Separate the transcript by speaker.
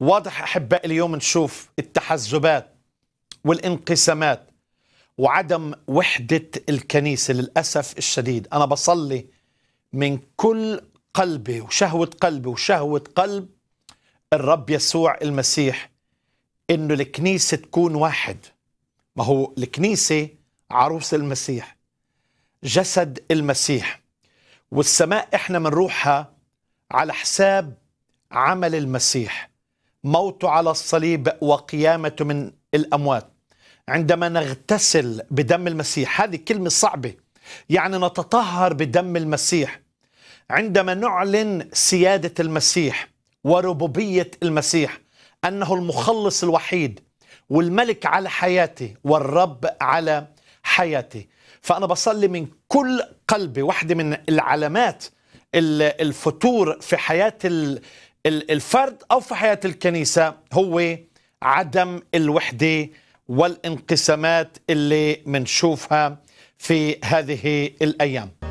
Speaker 1: واضح احبائي اليوم نشوف التحزبات والانقسامات وعدم وحده الكنيسه للاسف الشديد انا بصلي من كل قلبي وشهوه قلبي وشهوه قلب الرب يسوع المسيح انه الكنيسه تكون واحد ما هو الكنيسه عروس المسيح جسد المسيح والسماء احنا بنروحها على حساب عمل المسيح موت على الصليب وقيامة من الأموات عندما نغتسل بدم المسيح هذه كلمة صعبة يعني نتطهر بدم المسيح عندما نعلن سيادة المسيح وربوبية المسيح أنه المخلص الوحيد والملك على حياتي والرب على حياتي فأنا بصلي من كل قلبي واحدة من العلامات الفتور في حياة الفرد أو في حياة الكنيسة هو عدم الوحدة والانقسامات اللي منشوفها في هذه الأيام